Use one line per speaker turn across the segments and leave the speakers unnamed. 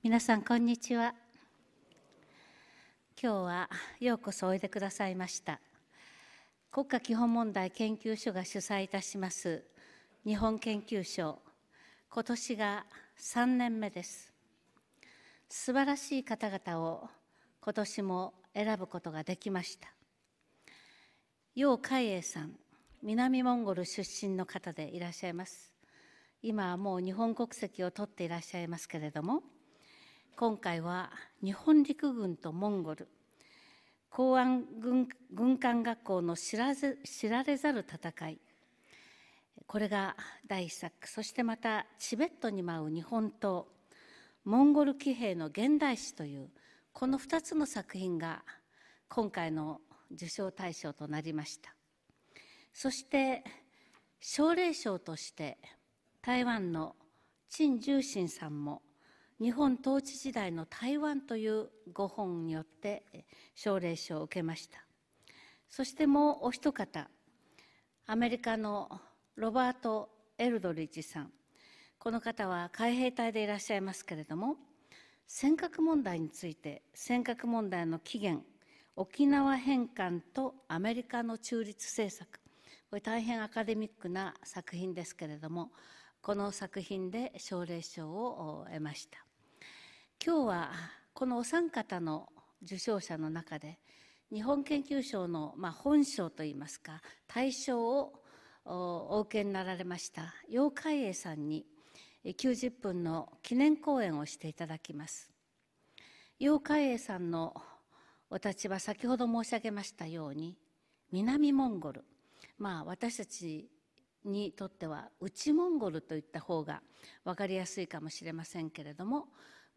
皆さんこんにちは今日はようこそおいでくださいました国家基本問題研究所が主催いたします日本研究所今年が3年目です素晴らしい方々を今年も選ぶことができました楊海英さん南モンゴル出身の方でいらっしゃいます今はもう日本国籍を取っていらっしゃいますけれども今回は日本陸軍とモンゴル公安軍軍艦学校の知らず知られざる戦いこれが第一作そしてまたチベットに舞う日本刀モンゴル騎兵の現代史というこの2つの作品が今回の受賞対象となりましたそして奨励賞として台湾の陳重信さんも日本統治時代の台湾というご本によって奨励賞を受けましたそしてもうお一方アメリカのロバート・エルドリッジさんこの方は海兵隊でいらっしゃいますけれども尖閣問題について尖閣問題の起源沖縄返還とアメリカの中立政策これ大変アカデミックな作品ですけれどもこの作品で奨励賞を得ました今日はこのお三方の受賞者の中で日本研究賞の、まあ、本賞といいますか大賞をお受けになられました楊海英さんに90分の記念講演をしていただきます楊海英さんのお立場先ほど申し上げましたように南モンゴルまあ私たちにとっては内モンゴルといった方が分かりやすいかもしれませんけれども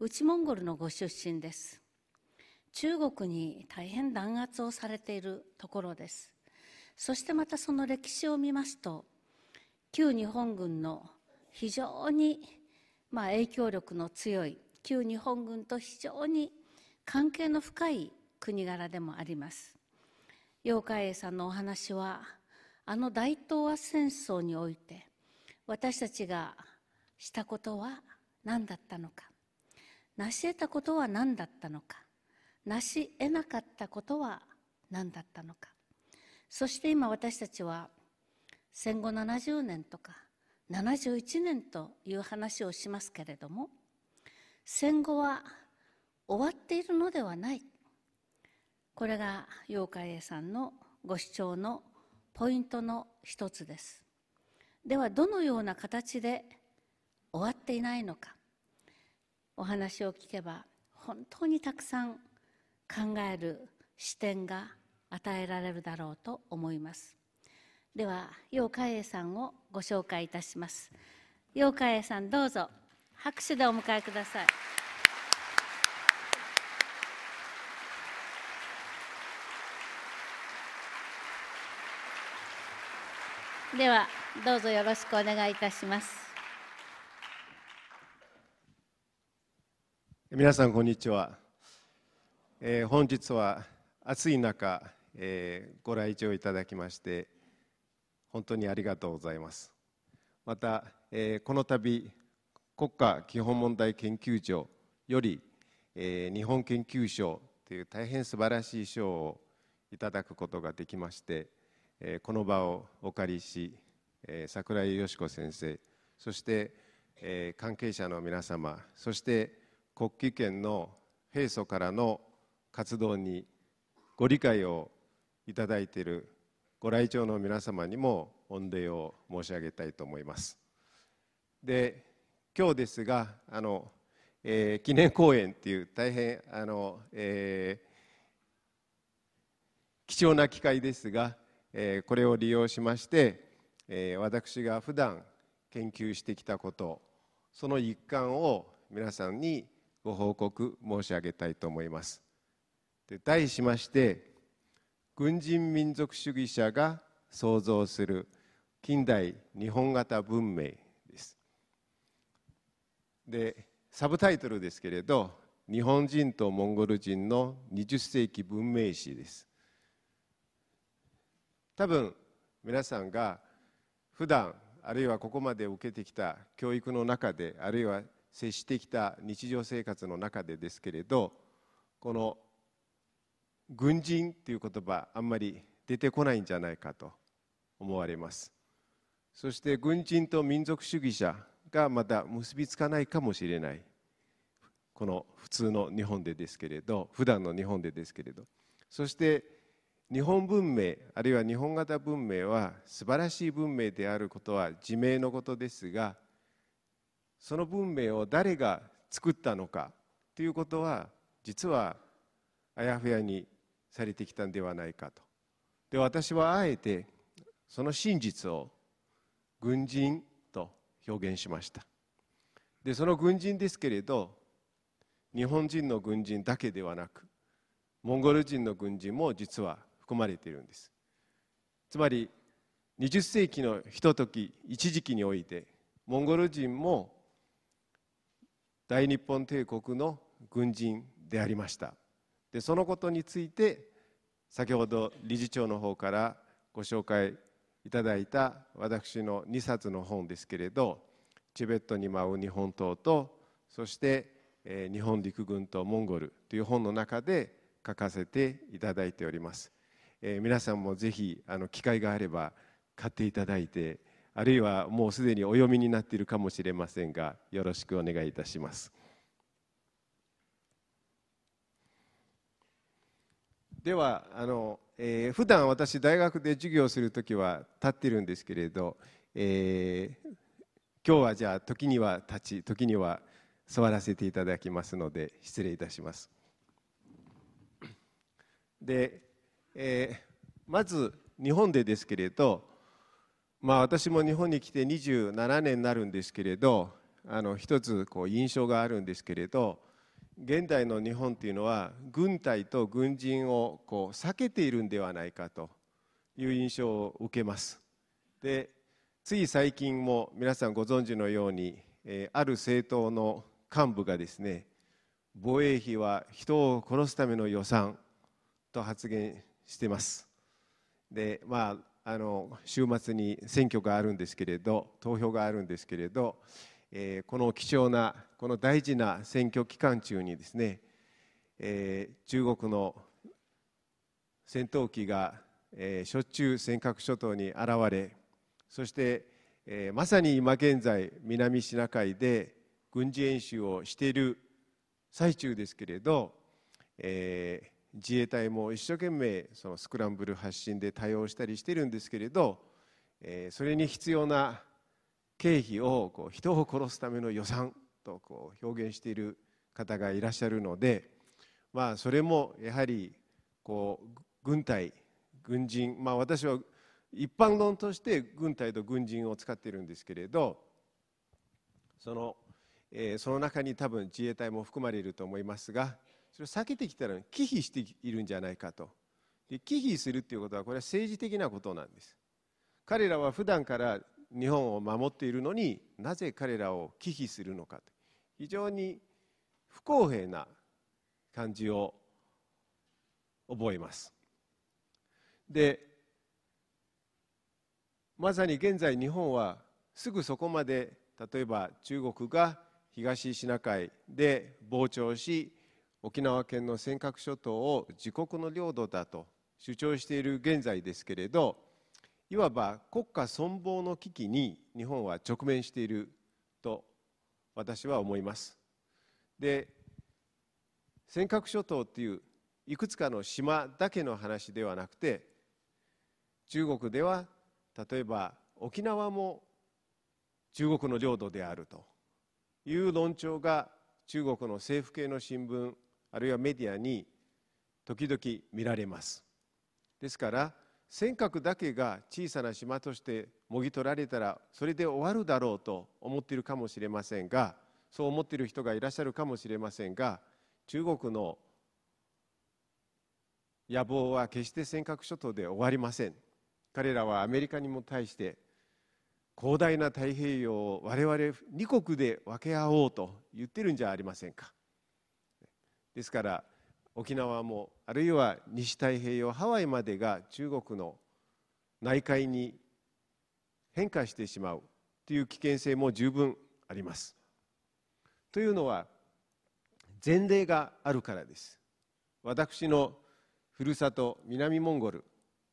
内モンゴルのご出身です中国に大変弾圧をされているところですそしてまたその歴史を見ますと旧日本軍の非常に、まあ、影響力の強い旧日本軍と非常に関係の深い国柄でもあります妖怪英さんのお話はあの大東亜戦争において私たちがしたことは何だったのか成し得たことは何だったのか成し得なかったことは何だったのかそして今私たちは戦後70年とか71年という話をしますけれども戦後は終わっているのではないこれが妖海英さんのご主張のポイントの一つですではどのような形で終わっていないのかお話を聞けば本当にたくさん考える視点が与えられるだろうと思いますでは楊海英さんをご紹介いたします楊海英さんどうぞ拍手でお迎えくださいではどうぞよろしくお願いいたします
皆さんこんにちは、えー、本日は暑い中、えー、ご来場いただきまして本当にありがとうございますまた、えー、この度国家基本問題研究所より、え日本研究賞という大変素晴らしい賞をいただくことができまして、えこの場をお借りし、え桜井よし子先生そして、え関係者の皆様そして国旗圏の平素からの活動にご理解をいただいているご来庁の皆様にも御礼を申し上げたいと思います。で今日ですがあの、えー、記念公演っていう大変あの、えー、貴重な機会ですが、えー、これを利用しまして、え私が普段研究してきたことその一環を皆さんにご報告申し上げたいと思いますで題しまして軍人民族主義者が創造する近代日本型文明ですでサブタイトルですけれど日本人とモンゴル人の20世紀文明史です多分皆さんが普段あるいはここまで受けてきた教育の中であるいは接してきた日常生活の中でですけれどこの軍人という言葉あんまり出てこないんじゃないかと思われますそして軍人と民族主義者がまた結びつかないかもしれないこの普通の日本でですけれど普段の日本でですけれどそして日本文明あるいは日本型文明は素晴らしい文明であることは自明のことですがその文明を誰が作ったのかということは実はあやふやにされてきたんではないかとで私はあえてその真実を軍人と表現しましたでその軍人ですけれど日本人の軍人だけではなくモンゴル人の軍人も実は含まれているんですつまり20世紀のひととき一時期においてモンゴル人も大日本帝国の軍人でありましたでそのことについて先ほど理事長の方からご紹介いただいた私の2冊の本ですけれどチベットに舞う日本刀とそしてえ日本陸軍とモンゴルという本の中で書かせていただいております、えー、皆さんもぜひあの機会があれば買っていただいてあるいはもうすでにお読みになっているかもしれませんがよろしくお願いいたします。ではあの、えー、普段私大学で授業する時は立ってるんですけれど、えー、今日はじゃあ時には立ち時には座らせていただきますので失礼いたします。で、えー、まず日本でですけれどまあ、私も日本に来て27年になるんですけれどあの一つこう印象があるんですけれど現代の日本っていうのは軍隊と軍人をこう避けているんではないかという印象を受けます。でつい最近も皆さんご存知のように、えある政党の幹部がですね防衛費は人を殺すための予算と発言してます。でまああの週末に選挙があるんですけれど投票があるんですけれど、えー、この貴重なこの大事な選挙期間中にですね、えー、中国の戦闘機が、えー、しょっちゅう尖閣諸島に現れそして、えー、まさに今現在南シナ海で軍事演習をしている最中ですけれど、え自衛隊も一生懸命そのスクランブル発進で対応したりしてるんですけれど、えー、それに必要な経費をこう人を殺すための予算とこう表現している方がいらっしゃるので、まあ、それもやはりこう軍隊軍人、まあ、私は一般論として軍隊と軍人を使っているんですけれどその,、えー、その中に多分自衛隊も含まれると思いますがそれを避けてきたら忌避しているんじゃないかとで忌避するっていうことはこれは政治的なことなんです彼らは普段から日本を守っているのになぜ彼らを忌避するのかと非常に不公平な感じを覚えますでまさに現在日本はすぐそこまで例えば中国が東シナ海で膨張し沖縄県の尖閣諸島を自国の領土だと主張している現在ですけれどいわば国家存亡の危機に日本は直面していると私は思います。で尖閣諸島っていういくつかの島だけの話ではなくて中国では例えば沖縄も中国の領土であるという論調が中国の政府系の新聞あるいはメディアに時々見られますですから尖閣だけが小さな島としてもぎ取られたらそれで終わるだろうと思っているかもしれませんがそう思っている人がいらっしゃるかもしれませんが中国の野望は決して尖閣諸島で終わりません彼らはアメリカにも対して広大な太平洋を我々2国で分け合おうと言ってるんじゃありませんかですから沖縄もあるいは西太平洋ハワイまでが中国の内海に変化してしまうという危険性も十分あります。というのは前例があるからです。私のふるさと南モンゴル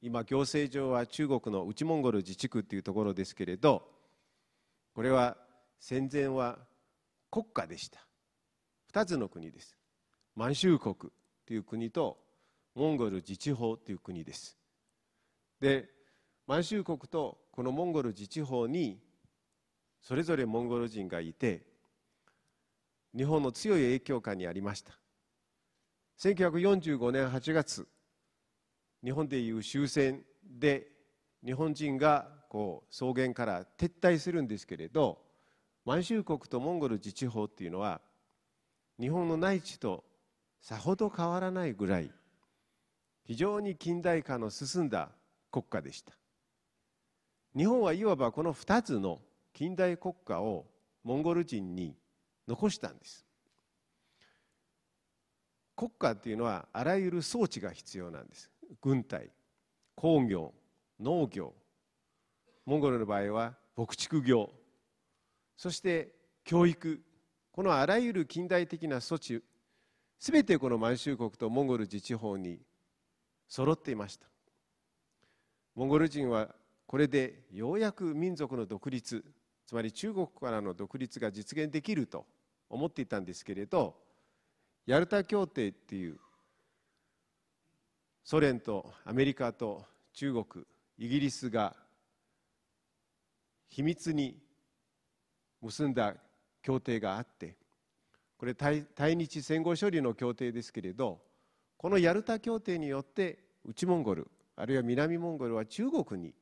今行政上は中国の内モンゴル自治区というところですけれどこれは戦前は国家でした2つの国です満州国という国とモンゴル自治法という国ですで満州国とこのモンゴル自治法にそれぞれモンゴル人がいて日本の強い影響下にありました1945年8月日本でいう終戦で日本人がこう草原から撤退するんですけれど満州国とモンゴル自治法っていうのは日本の内地とさほど変わらないぐらい非常に近代化の進んだ国家でした日本はいわばこの2つの近代国家をモンゴル人に残したんです国家っていうのはあらゆる装置が必要なんです軍隊工業農業モンゴルの場合は牧畜業そして教育このあらゆる近代的な措置すべてこの満州国とモンゴル自治法に揃っていましたモンゴル人はこれでようやく民族の独立つまり中国からの独立が実現できると思っていたんですけれどヤルタ協定っていうソ連とアメリカと中国イギリスが秘密に結んだ協定があってこれ対日戦後処理の協定ですけれどこのヤルタ協定によって内モンゴルあるいは南モンゴルは中国に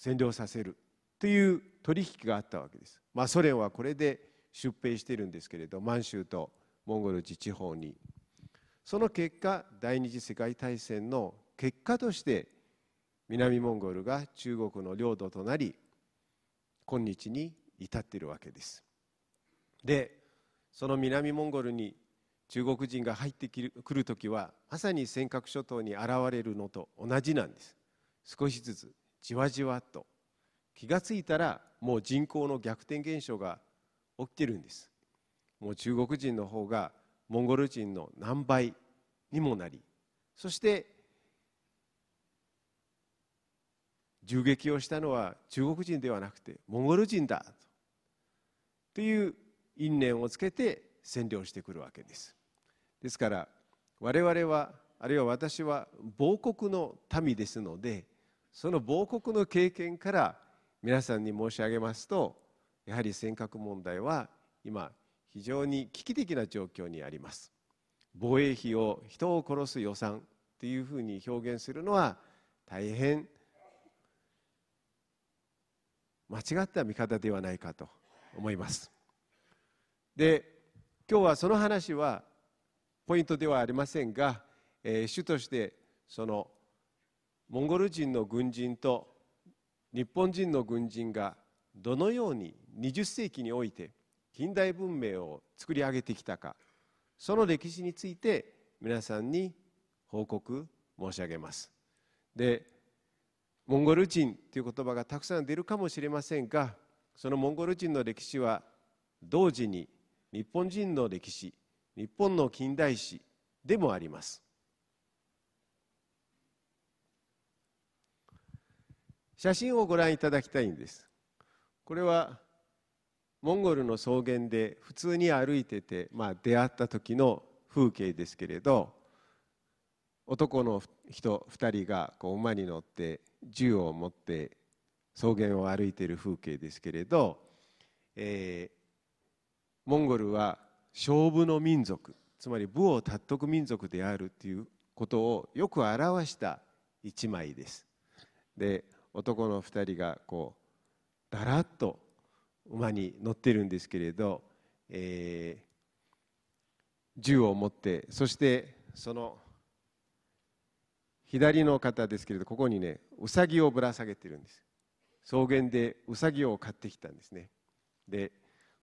占領させるという取引があったわけです。まあ、ソ連はこれで出兵してるんですけれど満州とモンゴル自治法にその結果第二次世界大戦の結果として南モンゴルが中国の領土となり今日に至っているわけです。でその南モンゴルに中国人が入ってくる時はまさに尖閣諸島に現れるのと同じなんです少しずつじわじわと気が付いたらもう人口の逆転現象が起きてるんですもう中国人の方がモンゴル人の何倍にもなりそして銃撃をしたのは中国人ではなくてモンゴル人だという因縁をつけて占領してくるわけですですから我々はあるいは私は亡国の民ですのでその亡国の経験から皆さんに申し上げますとやはり尖閣問題は今非常に危機的な状況にあります防衛費を人を殺す予算っていうふうに表現するのは大変間違った見方ではないかと思います。で今日はその話はポイントではありませんが、えー、主としてそのモンゴル人の軍人と日本人の軍人がどのように20世紀において近代文明を作り上げてきたかその歴史について皆さんに報告申し上げます。でモンゴル人という言葉がたくさん出るかもしれませんがそのモンゴル人の歴史は同時に日本人の歴史日本の近代史でもあります写真をご覧いただきたいんですこれはモンゴルの草原で普通に歩いてて、まあ、出会った時の風景ですけれど男の人2人がこう馬に乗って銃を持って草原を歩いている風景ですけれど、えー、モンゴルは勝負の民族つまり武を達く民族であるということをよく表した一枚です。で男の2人がこうだらっと馬に乗ってるんですけれど、えー、銃を持ってそしてその左の方ですけれどここにねうさぎをぶら下げてるんです草原でうさぎを買ってきたんですねで